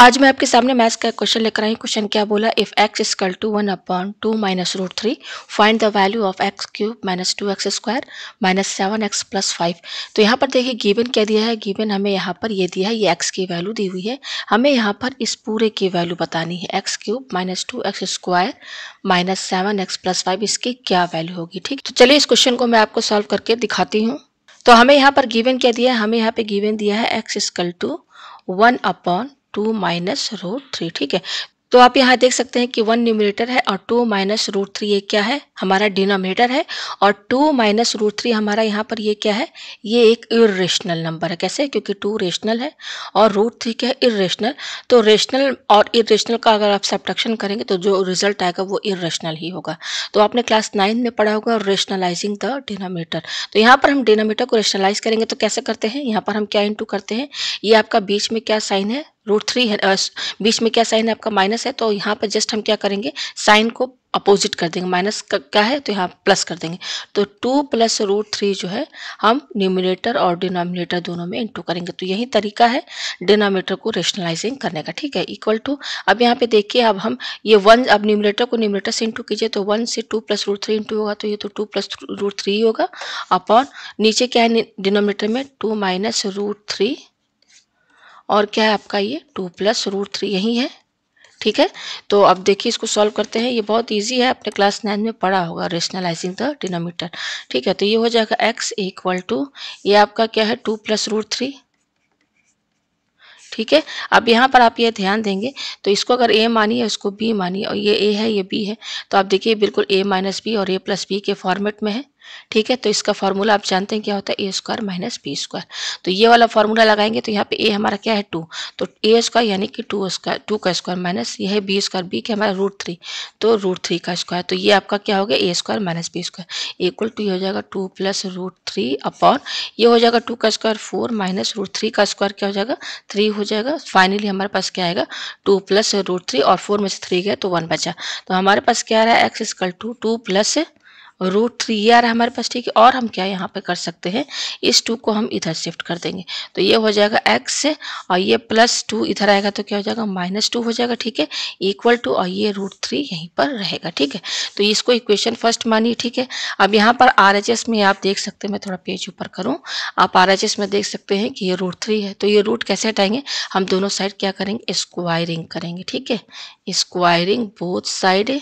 आज मैं आपके सामने मैथ्स का क्वेश्चन लेकर आई क्वेश्चन क्या बोला if x is equal to one upon two minus root three find the value of x cube minus two x square minus seven x plus five तो यहाँ पर देखिए गिवन क्या दिया है गिवन हमें यहाँ पर ये दिया है ये एक्स की वैल्यू दी हुई है हमें यहाँ पर इस पूरे की वैल्यू बतानी है x cube minus two x square minus seven x plus five इसकी क्या वैल्यू होगी ठीक तो चलिए इस क्वेश्चन को मैं आपको सॉल्व करके दिखाती हूँ तो हमें यहाँ पर गिवन क्या दिया है हमें यहाँ पे गिवन दिया है x is equal to one upon two minus root three ठीक है तो आप यहाँ देख सकते हैं कि वन न्यूमिनेटर है और टू माइनस रूट थ्री ये क्या है हमारा डिनोमिनेटर है और टू माइनस रूट थ्री हमारा यहाँ पर ये क्या है ये एक इेशनल नंबर है कैसे क्योंकि टू रेशनल है और रूट थ्री क्या है इेशनल तो रेशनल और इेशनल का अगर आप सब्ट्रक्शन करेंगे तो जो रिजल्ट आएगा वो इेशनल ही होगा तो आपने क्लास नाइन में पढ़ा होगा रेशनलाइजिंग द डिनोमीटर तो यहाँ पर हम डिनोमीटर को रेशनलाइज करेंगे तो कैसे करते हैं यहाँ पर हम क्या इंटू करते हैं ये आपका बीच में क्या साइन है रूट थ्री है बीच में क्या साइन है आपका माइनस है तो यहाँ पर जस्ट हम क्या करेंगे साइन को अपोजिट कर देंगे माइनस क्या है तो यहाँ प्लस कर देंगे तो टू प्लस रूट थ्री जो है हम न्यूमिनेटर और डिनोमिनेटर दोनों में इंटू करेंगे तो यही तरीका है डिनोमिनेटर को रेशनलाइजिंग करने का ठीक है इक्वल टू अब यहाँ पे देखिए अब हम ये वन अब न्यूमिनेटर को न्यूमिनेटर से इंटू कीजिए तो वन से two plus root three into होगा तो ये तो टू प्लस रूट थ्री होगा अपॉन नीचे क्या है डिनोमिनेटर में टू माइनस रूट थ्री और क्या है आपका ये टू प्लस रूट थ्री यही है ठीक है तो अब देखिए इसको सॉल्व करते हैं ये बहुत इजी है आपने क्लास नाइन में पढ़ा होगा रेशनलाइजिंग द डिनोमीटर ठीक है तो ये हो जाएगा एक्स इक्वल टू ये आपका क्या है टू प्लस रूट थ्री ठीक है अब यहाँ पर आप ये ध्यान देंगे तो इसको अगर ए मानिए इसको बी मानिए और ये ए है ये बी है तो आप देखिए बिल्कुल ए माइनस बी और ए प्लस बी के फॉर्मेट में है ठीक है तो इसका फॉर्मूला आप जानते हैं क्या होता है ए स्क्वायर माइनस बी स्क्वायर तो ये वाला फॉर्मूला लगाएंगे तो यहाँ पे ए हमारा क्या है टू तो ए स्क्वायर यानी कि टू स्क्वायर टू का स्क्वायर माइनस ये है बी स्क्वायर बी के हमारा रूट थ्री तो रूट थ्री का स्क्वायर तो ये आपका क्या हो गया A square minus B square equal to ये हो जाएगा two plus root three upon ये हो जाएगा टू का square four minus root three का स्क्वायर क्या हो जाएगा थ्री हो जाएगा फाइनली हमारे पास क्या आएगा टू प्लस रूट थ्री और फोर में से थ्री गया तो वन बचा तो हमारे पास क्या रहा है x square two two plus root three ये आ रहा है हमारे पास ठीक है और हम क्या यहाँ पे कर सकते हैं इस टू को हम इधर शिफ्ट कर देंगे तो ये हो जाएगा एक्स और ये प्लस टू इधर आएगा तो क्या हो जाएगा माइनस टू हो जाएगा ठीक है इक्वल टू और ये रूट थ्री यहीं पर रहेगा ठीक है तो इसको इक्वेशन फर्स्ट मानिए ठीक है अब यहाँ पर आर में आप देख सकते हैं मैं थोड़ा पेज ऊपर करूँ आप आर में देख सकते हैं कि ये रूट थ्री है तो ये रूट कैसे हटाएंगे हम दोनों साइड क्या करेंगे स्क्वायरिंग करेंगे ठीक है squaring both side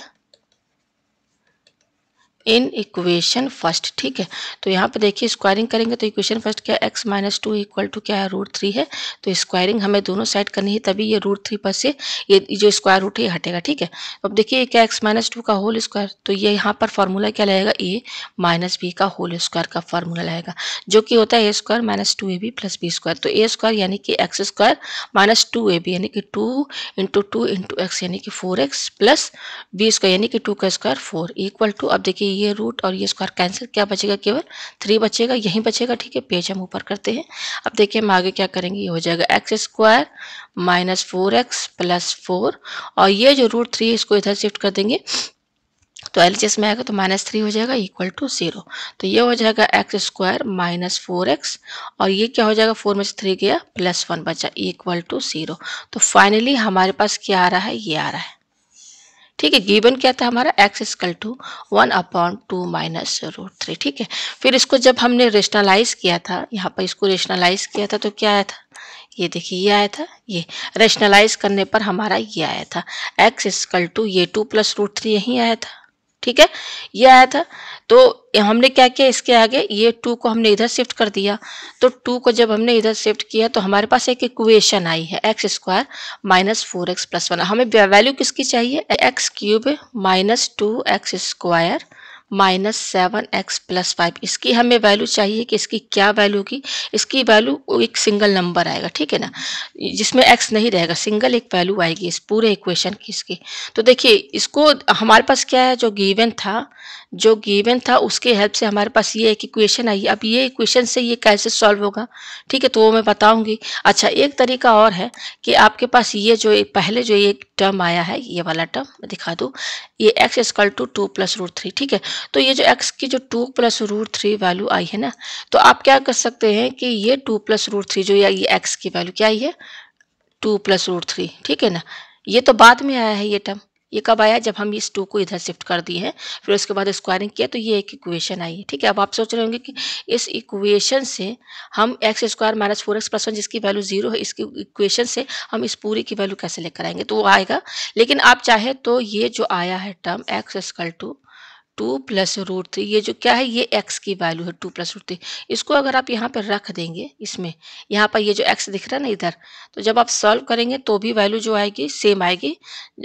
in equation first ठीक है तो यहाँ पे देखिए स्क्वायरिंग करेंगे तो इक्वेशन फर्स्ट क्या x minus two equal to क्या है रूट थ्री है तो स्क्वायरिंग हमें दोनों साइड करनी है तभी ये रूट थ्री पर से ये जो स्क्वायर रूट है ये हटेगा ठीक है अब देखिए क्या एक्स माइनस टू का होल स्क्वायर तो ये यहाँ पर फॉर्मूला क्या लगेगा ए माइनस बी का होल स्क्वायर का फॉर्मूला लगेगा जो कि होता है ए square minus two A B plus B square तो ए स्क्वायर यानी कि x square minus two A B यानी कि two into two into x यानी कि four x plus B square यानी कि टू का स्क्वायर फोर इक्वल टू अब देखिए ये रूट और ये स्क्वायर कैंसिल क्या बचेगा केवल थ्री बचेगा यहीं बचेगा ठीक है पेज हम ऊपर करते हैं अब देखिए हम आगे क्या करेंगे ये हो जाएगा x square minus four x plus four और ये जो रूट थ्री है इसको इधर शिफ्ट कर देंगे तो एल में आएगा तो माइनस थ्री हो जाएगा इक्वल टू जीरो तो ये हो जाएगा x square minus four x और ये क्या हो जाएगा फोर में से थ्री गया प्लस वन बचा इक्वल टू जीरो तो फाइनली हमारे पास क्या आ रहा है ये आ रहा है ठीक है गिवन क्या था हमारा x equal to one upon two minus root three ठीक है फिर इसको जब हमने रेशनलाइज किया था यहाँ पर इसको रेशनलाइज किया था तो क्या आया था ये देखिए ये आया था ये रेशनलाइज करने पर हमारा ये आया था एक्स स्क्ल टू ये टू प्लस रूट थ्री यहीं आया था ठीक है ये आया था तो हमने क्या किया इसके आगे ये टू को हमने इधर शिफ्ट कर दिया तो टू को जब हमने इधर शिफ्ट किया तो हमारे पास एक इक्वेशन आई है x square minus four x plus one हमें वैल्यू किसकी चाहिए x cube minus two x square minus seven x plus five इसकी हमें वैल्यू चाहिए कि इसकी क्या वैल्यू की इसकी वैल्यू एक सिंगल नंबर आएगा ठीक है ना जिसमें एक्स नहीं रहेगा सिंगल एक वैल्यू आएगी इस पूरे इक्वेशन की इसकी तो देखिए इसको हमारे पास क्या है जो गिवन था जो गिवन था उसके हेल्प से हमारे पास ये एक इक्वेशन आई अब ये इक्वेशन से ये कैसे सॉल्व होगा ठीक है तो वो मैं बताऊंगी अच्छा एक तरीका और है कि आपके पास ये जो पहले जो ये टर्म आया है ये वाला टर्म मैं दिखा दूँ ये x equal to two plus root three ठीक है तो ये जो एक्स की जो two plus root three value आई है ना तो आप क्या कर सकते हैं कि ये टू प्लस रूट थ्री जो या ये एक्स की वैल्यू क्या आई है टू प्लस रूट थ्री ठीक है ना ये तो बाद में आया है ये टर्म ये कब आया जब हम इस टू को इधर शिफ्ट कर दिए हैं फिर उसके बाद स्क्वायरिंग किया तो ये एक इक्वेशन आई है ठीक है अब आप सोच रहे होंगे कि इस इक्वेशन से हम x square minus four x plus one जिसकी वैल्यू जीरो है इसकी इक्वेशन से हम इस पूरी की वैल्यू कैसे लेकर आएंगे तो वो आएगा लेकिन आप चाहे तो ये जो आया है term x equal to two plus root three ये जो क्या है ये एक्स की वैल्यू है टू प्लस रूट थ्री इसको अगर आप यहाँ पर रख देंगे इसमें यहाँ पर ये जो एक्स दिख रहा है ना इधर तो जब आप सॉल्व करेंगे तो भी वैल्यू जो आएगी सेम आएगी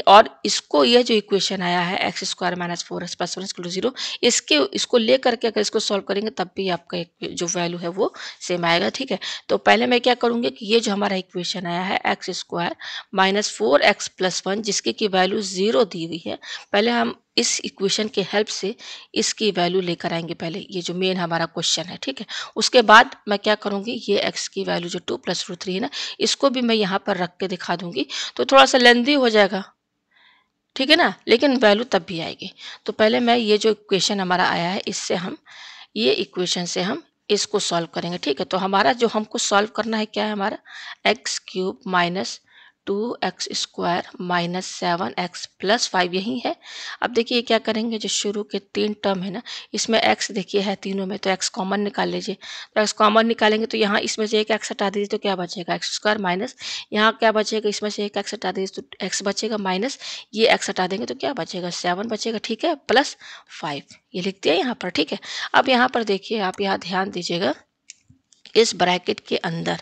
और इसको ये जो इक्वेशन आया है x square minus four x plus one to zero इसके इसको ले करके अगर इसको सॉल्व करेंगे तब भी आपका जो वैल्यू है वो सेम आएगा ठीक है तो पहले मैं क्या करूँगी कि ये जो हमारा इक्वेशन आया है x square minus four x plus one जिसकी की वैल्यू जीरो दी हुई है पहले हम इस इक्वेशन के हेल्प से इसकी वैल्यू लेकर आएंगे पहले ये जो मेन हमारा क्वेश्चन है ठीक है उसके बाद मैं क्या करूँगी ये एक्स की वैल्यू जो टू प्लस रूट थ्री है ना इसको भी मैं यहाँ पर रख के दिखा दूँगी तो थोड़ा सा लेंदी हो जाएगा ठीक है ना लेकिन वैल्यू तब भी आएगी तो पहले मैं ये जो इक्वेशन हमारा आया है इससे हम ये इक्वेशन से हम इसको सॉल्व करेंगे ठीक है तो हमारा जो हमको सॉल्व करना है क्या है हमारा x cube minus two x square minus seven x plus five यही है अब देखिए क्या करेंगे जो शुरू के तीन टर्म है ना इसमें एक्स देखिए है तीनों में तो एक्स कॉमन निकाल लीजिए तो एक्स कॉमन निकालेंगे तो यहाँ इसमें से एक एक्स हटा दीजिए तो क्या बचेगा एक्स स्क्वायर माइनस यहाँ क्या बचेगा इसमें से एक एक्स हटा दीजिए तो एक्स बचेगा माइनस ये एक्स हटा देंगे तो क्या बचेगा सेवन बचेगा ठीक है प्लस फाइव ये लिख दिया यहाँ पर ठीक है अब यहाँ पर देखिए आप यहाँ ध्यान दीजिएगा इस ब्रैकेट के अंदर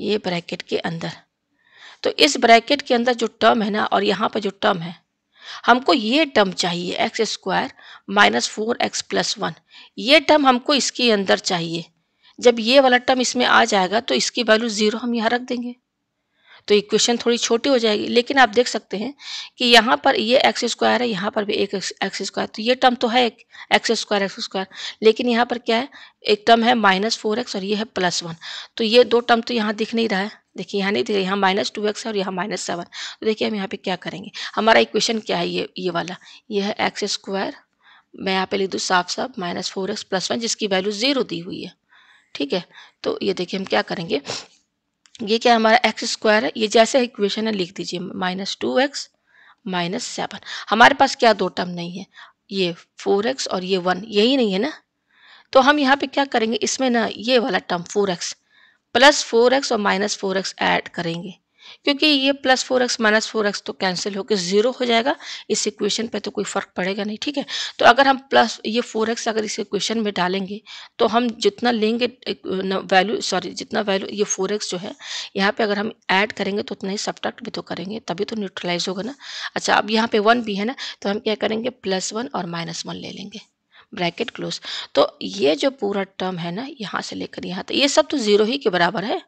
ये ब्रैकेट के अंदर तो इस ब्रैकेट के अंदर जो टर्म है ना और यहाँ पर जो टर्म है हमको ये टर्म चाहिए x square minus four x plus one ये टर्म हमको इसके अंदर चाहिए जब ये वाला टर्म इसमें आ जाएगा तो इसकी वैल्यू ज़ीरो हम यहाँ रख देंगे तो इक्वेशन थोड़ी छोटी हो जाएगी लेकिन आप देख सकते हैं कि यहाँ पर ये एक्स स्क्वायर है यहाँ पर भी एक एक्स स्क्वायर तो ये टर्म तो है एक एक्स स्क्वायर एक्स स्क्वायर लेकिन यहाँ पर क्या है एक टर्म है माइनस फोर एक्स और ये है प्लस वन तो ये दो टर्म तो यहाँ दिख नहीं रहा है देखिए यहाँ नहीं दिख रहा यहाँ माइनस टू एक्स है और यहाँ माइनस सेवन तो देखिए हम यहाँ पे क्या करेंगे हमारा इक्वेशन क्या है ये ये वाला ये है एक्स स्क्वायर मैं यहाँ पे लिख दूँ साफ साफ minus four x plus one जिसकी वैल्यू ज़ीरो दी हुई है ठीक है तो ये देखिए हम क्या करेंगे ये क्या हमारा एक्स स्क्वायर है ये जैसे इक्वेशन है लिख दीजिए minus two x minus seven हमारे पास क्या दो टर्म नहीं है ये फोर एक्स और ये वन यही नहीं है ना तो हम यहाँ पे क्या करेंगे इसमें ना ये वाला term four x plus four x और माइनस फोर एक्स ऐड करेंगे क्योंकि ये plus four x minus four x तो कैंसिल होकर ज़ीरो हो जाएगा इस इक्वेशन पे तो कोई फ़र्क पड़ेगा नहीं ठीक है तो अगर हम प्लस ये फोर एक्स अगर इस इक्वेशन में डालेंगे तो हम जितना लेंगे वैल्यू सॉरी जितना वैल्यू ये फोर एक्स जो है यहाँ पर अगर हम ऐड करेंगे तो उतना ही सब्ट्रैक्ट भी तो करेंगे तभी तो न्यूट्रलाइज होगा ना अच्छा अब यहाँ पे वन भी है ना तो हम क्या करेंगे प्लस वन और माइनस वन ले लेंगे ब्रैकेट क्लोज तो ये जो पूरा टर्म है ना यहाँ से लेकर यहाँ तक ये सब तो ज़ीरो ही के बराबर है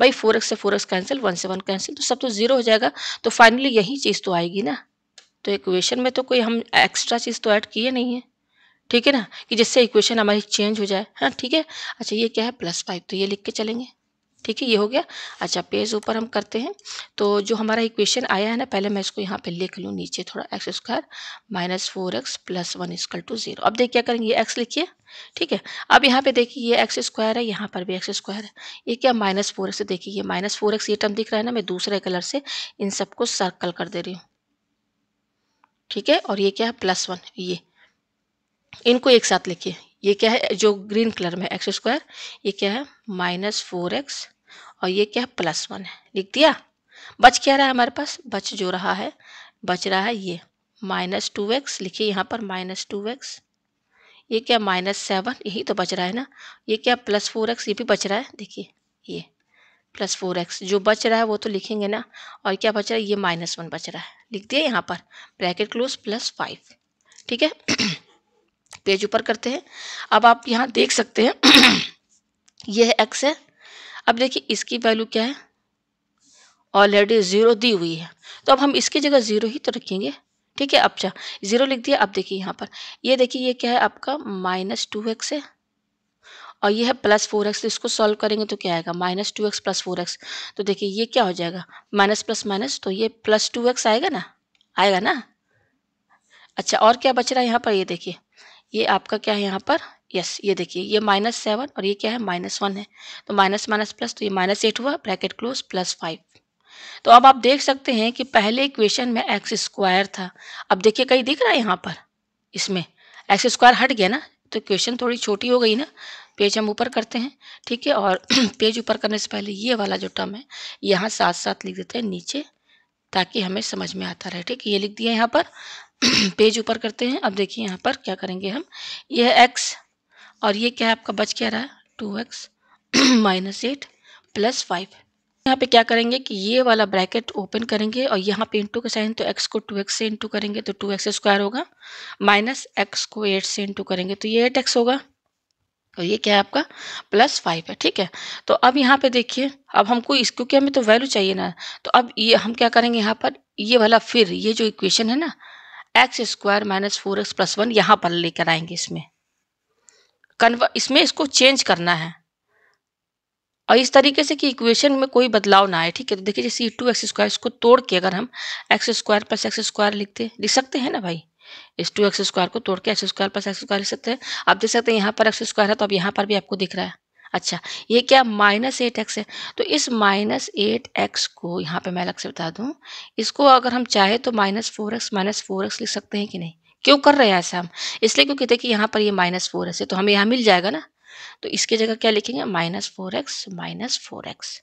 भाई फोर एक्स से फोर एक्स कैंसिल वन से वन कैंसिल तो सब तो ज़ीरो हो जाएगा तो फाइनली यही चीज़ तो आएगी ना तो इक्वेशन में तो कोई हम एक्स्ट्रा चीज़ तो ऐड किए नहीं है ठीक है ना कि जिससे इक्वेशन हमारी चेंज हो जाए हाँ ठीक है अच्छा ये क्या है प्लस फाइव तो ये लिख के चलेंगे ठीक है ये हो गया अच्छा पेज ऊपर हम करते हैं तो जो हमारा इक्वेशन आया है ना पहले मैं इसको यहाँ पे लिख लूँ नीचे थोड़ा x square minus four x plus one is equal to zero अब देखिए क्या करेंगे ये एक्स लिखिए ठीक है अब यहाँ पे देखिए ये एक्स स्क्वायर है यहाँ पर भी एक्स स्क्वायर है ये क्या माइनस फोर एक्स देखिए ये माइनस फोर एक्स ये टर्म दिख रहा है ना मैं दूसरे कलर से इन सबको सर्कल कर दे रही हूँ ठीक है और ये क्या है प्लस वन ये इनको एक साथ लिखिए ये क्या है जो ग्रीन कलर में एक्स स्क्वायर ये क्या है माइनस फोर एक्स और ये क्या है प्लस वन है लिख दिया बच क्या रहा है हमारे पास बच जो रहा है बच रहा है ये माइनस टू एक्स लिखिए यहाँ पर माइनस टू एक्स ये क्या माइनस सेवन यही तो बच रहा है ना ये क्या प्लस फोर एक्स ये भी बच रहा है देखिए ये प्लस फोर एक्स जो बच रहा है वो तो लिखेंगे ना और क्या बच रहा है ये माइनस वन बच रहा है लिख दिया यहाँ पर ब्रैकेट क्लोज प्लस फाइव ठीक है पेज ऊपर करते हैं अब आप यहाँ देख सकते हैं ये है एक्स है अब देखिए इसकी वैल्यू क्या है ऑलरेडी ज़ीरो दी हुई है तो अब हम इसकी जगह ज़ीरो ही तो रखेंगे ठीक है अच्छा ज़ीरो लिख दिया अब देखिए यहाँ पर ये देखिए ये क्या है आपका माइनस टू एक्स है और ये है प्लस फोर एक्स इसको सॉल्व करेंगे तो क्या आएगा minus two x plus four x तो देखिए ये क्या हो जाएगा माइनस प्लस माइनस तो ये प्लस टू एक्स आएगा ना आएगा ना अच्छा और क्या बच रहा है यहाँ पर ये देखिए ये आपका क्या है यहाँ पर यस ये देखिए ये माइनस सेवन और ये क्या है माइनस वन है तो माइनस माइनस प्लस तो ये माइनस एट हुआ ब्रैकेट क्लोज प्लस फाइव तो अब आप देख सकते हैं कि पहले इक्वेशन में एक्स स्क्वायर था अब देखिए कहीं दिख रहा है यहाँ पर इसमें एक्स स्क्वायर हट गया ना तो इक्वेशन थोड़ी छोटी हो गई ना पेज हम ऊपर करते हैं ठीक है और पेज ऊपर करने से पहले ये वाला जो टर्म है यहाँ साथ साथ लिख देते हैं नीचे ताकि हमें समझ में आता रहे ठीक है ये लिख दिया यहाँ पर पेज ऊपर करते हैं अब देखिए यहाँ पर क्या करेंगे हम यह एक्स और ये क्या है आपका बच क्या रहा है two x minus eight plus five यहाँ पे क्या करेंगे कि ये वाला ब्रैकेट ओपन करेंगे और यहाँ पे इंटू का साइन तो एक्स को टू एक्स से इंटू करेंगे तो टू एक्स स्क्वायर होगा माइनस एक्स को एट से इंटू करेंगे तो ये एट एक्स होगा और ये क्या है आपका प्लस फाइव है ठीक है तो अब यहाँ पे देखिए अब हमको इस क्योंकि हमें तो वैल्यू चाहिए ना तो अब ये हम क्या करेंगे यहाँ पर ये वाला फिर ये जो इक्वेशन है ना x square minus four x plus one यहाँ पर लेकर आएंगे इसमें कन्वर्ट इसमें इसको चेंज करना है और इस तरीके से कि इक्वेशन में कोई बदलाव ना आए ठीक है तो देखिए जैसे टू एक्स स्क्वायर इसको तोड़ के अगर हम x square plus x square लिखते लिख सकते हैं ना भाई इस टू एक्स स्क्वायर को तोड़ के x square plus x square लिख सकते हैं आप देख सकते हैं यहाँ पर एक्स स्क्वायर है तो अब यहाँ पर भी आपको दिख रहा है अच्छा ये क्या माइनस एट एक्स है तो इस माइनस एट एक्स को यहाँ पे मैं अलग से बता दूँ इसको अगर हम चाहे तो minus four x minus four x लिख सकते हैं कि नहीं क्यों कर रहे हैं ऐसा हम इसलिए क्यों कहते हैं कि यहाँ पर ये माइनस फोर है तो हमें यहाँ मिल जाएगा ना तो इसकी जगह क्या लिखेंगे minus four x minus four x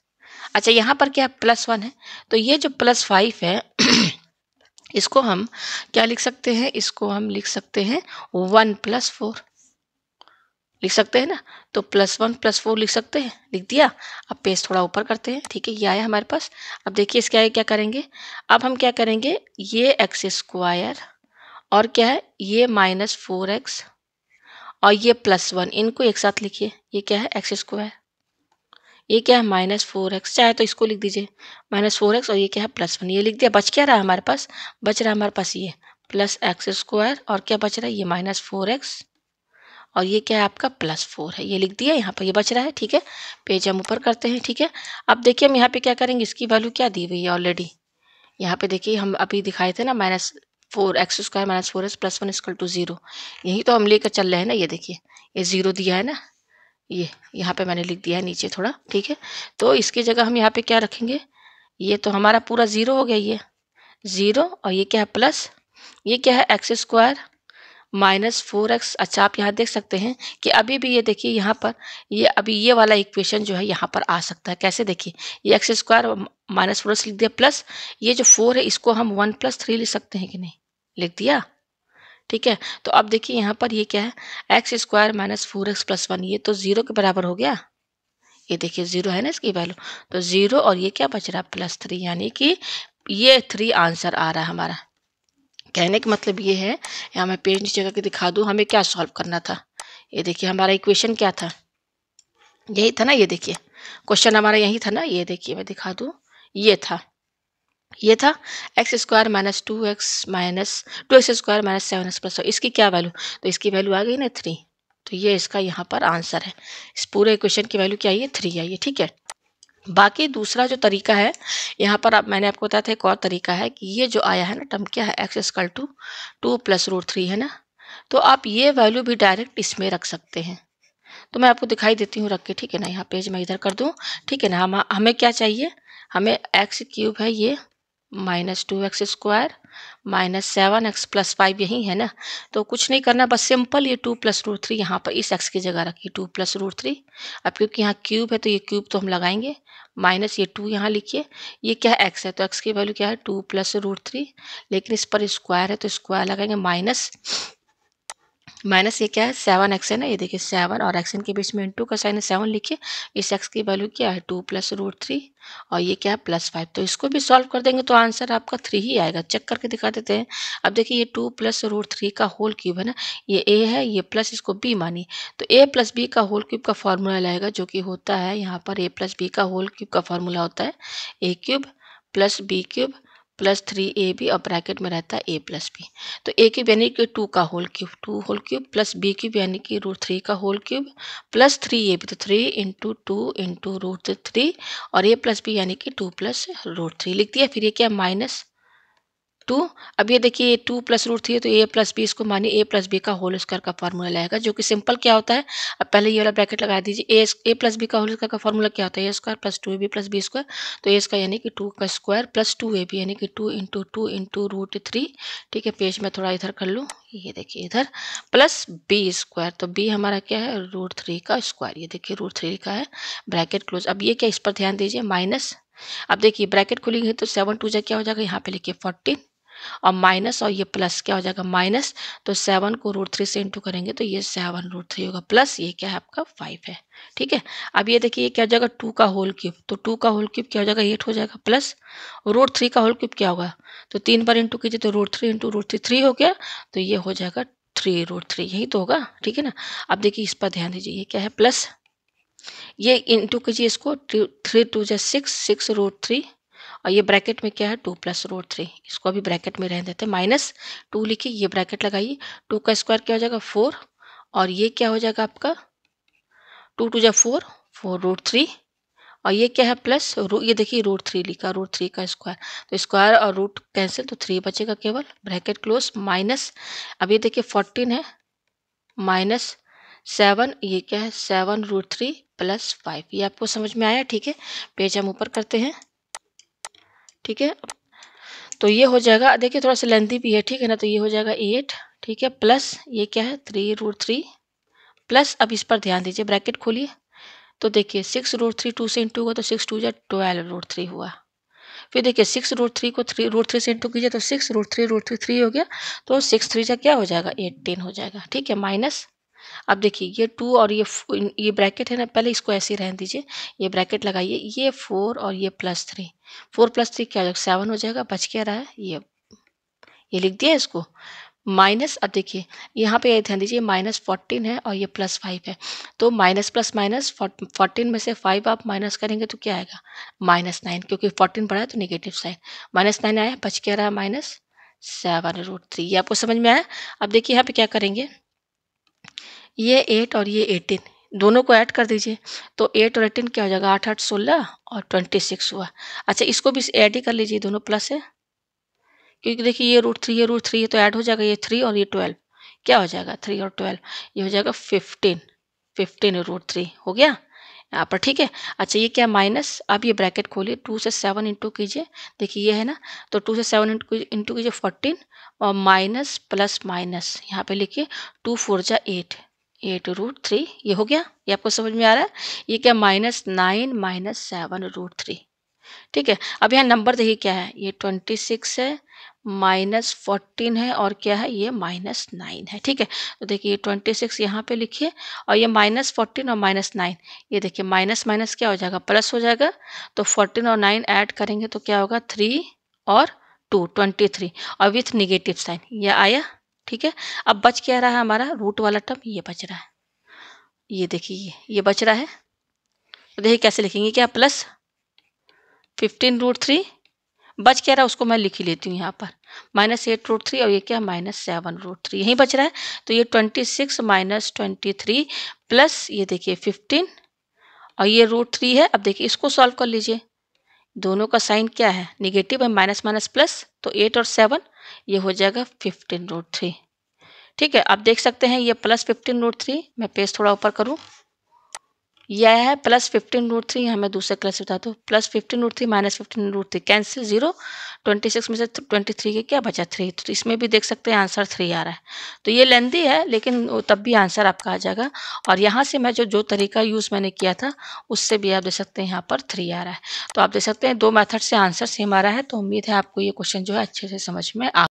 अच्छा यहाँ पर क्या प्लस वन है तो ये जो प्लस फाइव है इसको हम क्या लिख सकते हैं इसको हम लिख सकते हैं वन प्लस फोर लिख सकते हैं ना तो प्लस वन प्लस फोर लिख सकते हैं लिख दिया अब पेज थोड़ा ऊपर करते हैं ठीक है ये आया हमारे पास अब देखिए इसके आगे क्या करेंगे अब हम क्या करेंगे ये एक्स स्क्वायर और क्या है ये माइनस फोर एक्स और ये प्लस वन इनको एक साथ लिखिए ये क्या है एक्स स्क्वायर ये क्या है माइनस फोर एक्स चाहे तो इसको लिख दीजिए माइनस फोर एक्स और ये क्या है प्लस वन ये लिख दिया बच क्या रहा है हमारे पास बच रहा है हमारे पास ये प्लस एक्स स्क्वायर और क्या बच रहा है ये माइनस फोर एक्स और ये क्या है आपका प्लस फोर है ये लिख दिया यहाँ पर ये बच रहा है ठीक है पेज हम ऊपर करते हैं ठीक है अब देखिए हम यहाँ पे क्या करेंगे इसकी वैल्यू क्या दी हुई है ऑलरेडी यहाँ पे देखिए हम अभी दिखाए थे ना minus four x square minus four x plus one equal to zero यही तो हम लेकर चल रहे हैं ना ये देखिए ये ज़ीरो दिया है ना ये यहाँ पे मैंने लिख दिया है नीचे थोड़ा ठीक है तो इसकी जगह हम यहाँ पे क्या रखेंगे ये तो हमारा पूरा ज़ीरो हो गया ये ज़ीरो और ये क्या है प्लस ये क्या है x square minus four x अच्छा आप यहाँ देख सकते हैं कि अभी भी ये देखिए यहाँ पर ये अभी ये वाला इक्वेशन जो है यहाँ पर आ सकता है कैसे देखिए ये एक्स स्क्वायर माइनस फोर लिख दिया प्लस ये जो फोर है इसको हम वन प्लस थ्री लिख सकते हैं कि नहीं लिख दिया ठीक है तो अब देखिए यहाँ पर ये क्या है x square minus four x plus one ये तो ज़ीरो के बराबर हो गया ये देखिए ज़ीरो है ना इसकी वैल्यू तो ज़ीरो और ये क्या बच रहा है प्लस थ्री यानी कि ये थ्री आंसर आ रहा है हमारा कहने का मतलब ये है यहाँ मैं पेज नीचे करके दिखा दूँ हमें क्या सॉल्व करना था ये देखिए हमारा इक्वेशन क्या था यही था ना ये देखिए क्वेश्चन हमारा यही था ना ये देखिए मैं दिखा दूँ ये था ये था x square minus two x minus two x square minus seven x plus इसकी क्या वैल्यू तो इसकी वैल्यू आ गई ना थ्री तो ये इसका यहाँ पर आंसर है इस पूरे इक्वेशन की वैल्यू क्या आई है थ्री आई है ठीक है बाकी दूसरा जो तरीका है यहाँ पर आप मैंने आपको बताया था एक और तरीका है कि ये जो आया है ना टम क्या है x square two two plus root three है ना तो आप ये वैल्यू भी डायरेक्ट इसमें रख सकते हैं तो मैं आपको दिखाई देती हूँ रख के ठीक है ना यहाँ पेज मैं इधर कर दूँ ठीक है ना हम हमें क्या चाहिए हमें एक्स क्यूब है ये minus two x square minus seven x plus five यही है ना तो कुछ नहीं करना बस सिंपल ये टू प्लस रूट थ्री यहाँ पर इस एक्स की जगह रखिए टू प्लस रूट थ्री अब क्योंकि यहाँ क्यूब है तो ये क्यूब तो हम लगाएंगे माइनस ये टू यहाँ लिखिए ये क्या है एक्स है तो एक्स की वैल्यू क्या है टू प्लस रूट थ्री लेकिन इस पर स्क्वायर है तो स्क्वायर लगाएंगे माइनस माइनस ये क्या है सेवन एक्स है ना ये देखिए सेवन और एक्स के बीच में इन का साइन सेवन लिखिए इस एक्स की वैल्यू क्या है टू प्लस रूट थ्री और ये क्या है प्लस फाइव तो इसको भी सॉल्व कर देंगे तो आंसर आपका थ्री ही आएगा चेक करके दिखा देते हैं अब देखिए ये टू प्लस रूट थ्री का होल क्यूब है ना ये ए है ये प्लस इसको बी मानिए तो ए प्लस बी का होल क्यूब का फॉर्मूला लाएगा जो कि होता है यहाँ पर ए प्लस बी का होल क्यूब का फॉर्मूला होता है a cube plus b cube plus three a b और ब्रैकेट में रहता है ए प्लस बी तो ए क्यूब यानी कि टू का whole cube two whole cube plus b cube यानी कि रूट थ्री का whole cube plus three a b तो three into two into root three और ए प्लस बी यानी कि टू प्लस रूट थ्री लिख दिया फिर ये क्या माइनस टू अब ये देखिए टू प्लस रूट थ्री है तो ए प्लस बी इसको मानिए ए प्लस बी का होल स्क्वायर का फॉर्मूला लाएगा जो कि सिंपल क्या होता है अब पहले ये वाला ब्रैकेट लगा दीजिए ए ए प्लस बी का होल स्क्वायर का फॉर्मूला क्या होता है ए square plus two A B plus B square तो ए इसका यानी कि टू का square plus two A B यानी कि two into two into root three ठीक है पेज में थोड़ा इधर कर लूँ ये देखिए इधर प्लस बी स्क्वायर तो बी हमारा क्या है रूट थ्री का स्क्वायर ये देखिए रूट थ्री का है ब्रैकेट क्लोज अब ये क्या इस पर ध्यान दीजिए माइनस अब देखिए ब्रैकेट खुली है तो सेवन टू जा क्या हो जाएगा यहाँ पे लिखिए फोर्टीन और माइनस और ये प्लस क्या हो जाएगा माइनस तो सेवन को रूट थ्री से इंटू करेंगे तो ये सेवन रूट थ्री होगा प्लस ये क्या है आपका फाइव है ठीक है अब ये देखिए ये क्या हो जाएगा टू का होल क्यूब तो टू का होल क्यूब क्या हो जाएगा एट हो जाएगा प्लस रूट थ्री का होल क्यूब क्या होगा तो तीन बार इंटू कीजिए तो root three into root three three हो गया तो ये हो जाएगा थ्री रूट थ्री यही तो होगा ठीक है ना अब देखिए इस पर ध्यान दीजिए ये क्या है प्लस ये इंटू कीजिए इसको थ्री टू जै सिक्स सिक्स रूट थ्री और ये ब्रैकेट में क्या है टू प्लस रूट थ्री इसको अभी ब्रैकेट में रहने देते हैं माइनस टू लिखिए ये ब्रैकेट लगाइए टू का स्क्वायर क्या हो जाएगा फोर और ये क्या हो जाएगा आपका टू टू जा फोर फोर रूट थ्री और ये क्या है प्लस ये देखिए रूट थ्री लिखा रूट थ्री का स्क्वायर तो स्क्वायर और रूट कैंसिल तो थ्री बचेगा केवल ब्रैकेट क्लोज माइनस अब ये देखिए फोर्टीन है माइनस सेवन ये क्या है seven root three plus five ये आपको समझ में आया ठीक है पेज हम ऊपर करते हैं ठीक है तो ये हो जाएगा देखिए थोड़ा सा लेंथी भी है ठीक है ना तो ये हो जाएगा एट ठीक है प्लस ये क्या है थ्री रूट थ्री प्लस अब इस पर ध्यान दीजिए ब्रैकेट खोलिए तो देखिए सिक्स रूट थ्री टू से इंटू हुआ तो सिक्स टू जो ट्वेल्व रूट थ्री हुआ फिर देखिए सिक्स रूट थ्री को थ्री रूट थ्री से इंटू कीजिए तो six root three root three three हो गया तो सिक्स थ्री से क्या हो जाएगा एटीन हो जाएगा ठीक है माइनस अब देखिए ये टू और ये ये ब्रैकेट है ना पहले इसको ऐसे ही रहने दीजिए ये ब्रैकेट लगाइए ये फोर और ये plus three four plus three क्या हो जाएगा सेवन हो जाएगा बच क्या रहा है ये ये लिख दिया इसको माइनस अब देखिए यहाँ पे ध्यान दीजिए माइनस फोर्टीन है और ये प्लस फाइव है तो माइनस प्लस माइनस फोर्टीन में से फाइव आप माइनस करेंगे तो क्या आएगा माइनस नाइन क्योंकि फोर्टीन बढ़ा है तो निगेटिव साइन माइनस नाइन आया बच क्या रहा है माइनस सेवन रूट थ्री ये आपको समझ में आया अब देखिए यहाँ पे क्या करेंगे ये एट और ये एटीन दोनों को ऐड कर दीजिए तो एट और एटीन क्या हो जाएगा आठ आठ सोलह और ट्वेंटी सिक्स हुआ अच्छा इसको भी ऐड ही कर लीजिए दोनों प्लस है क्योंकि देखिए ये रूट थ्री है रूट थ्री है तो ऐड हो जाएगा ये थ्री और ये ट्वेल्व क्या हो जाएगा थ्री और ट्वेल्व ये हो जाएगा फिफ्टीन फिफ्टीन रूट थ्री हो गया यहाँ पर ठीक है अच्छा ये क्या माइनस अब ये ब्रैकेट खोलिए टू से सेवन इंटू कीजिए देखिए ये है ना तो टू से सेवन इंटू इंटू कीजिए फोर्टीन और माइनस प्लस माइनस यहाँ पे लिखिए टू फोर जा एट ए टू रूट थ्री ये हो गया ये आपको समझ में आ रहा है ये क्या minus nine minus seven root three ठीक है अब यहाँ नंबर देखिए क्या है ये ट्वेंटी सिक्स है माइनस फोर्टीन है और क्या है ये माइनस नाइन है ठीक है तो देखिए ये ट्वेंटी सिक्स यहाँ पे लिखिए और ये माइनस फोर्टीन और माइनस नाइन ये देखिए माइनस माइनस क्या हो जाएगा प्लस हो जाएगा तो फोर्टीन और नाइन ऐड करेंगे तो क्या होगा थ्री और टू ट्वेंटी थ्री और विथ निगेटिव साइन यह आया ठीक है अब बच क्या रहा है हमारा रूट वाला टर्म ये बच रहा है ये देखिए ये ये बच रहा है तो देखिए कैसे लिखेंगे क्या प्लस फिफ्टीन रूट थ्री बच क्या रहा है उसको मैं लिख ही लेती हूँ यहाँ पर माइनस एट रूट थ्री और ये क्या माइनस सेवन रूट थ्री यहीं बच रहा है तो ये twenty six minus twenty three plus ये देखिए फिफ्टीन और ये रूट थ्री है अब देखिए इसको सॉल्व कर लीजिए दोनों का साइन क्या है निगेटिव है माइनस माइनस प्लस तो एट और सेवन ये हो जाएगा फिफ्टीन रूट थ्री ठीक है आप देख सकते हैं ये प्लस फिफ्टीन रूट थ्री मैं पेज थोड़ा ऊपर करूँ यह है प्लस फिफ्टीन रूट थ्री हमें दूसरे कलर से बता दो plus fifteen root three minus fifteen root three cancel zero twenty six में से ट्वेंटी थ्री के क्या बचा थ्री तो इसमें भी देख सकते हैं आंसर थ्री आ रहा है तो ये लेंदी है लेकिन तब भी आंसर आपका आ जाएगा और यहाँ से मैं जो जो तरीका यूज़ मैंने किया था उससे भी आप देख सकते हैं यहाँ पर थ्री आ रहा है तो आप देख सकते हैं दो मैथड से आंसर सेम आ रहा है तो उम्मीद है आपको ये क्वेश्चन जो है अच्छे से समझ में आ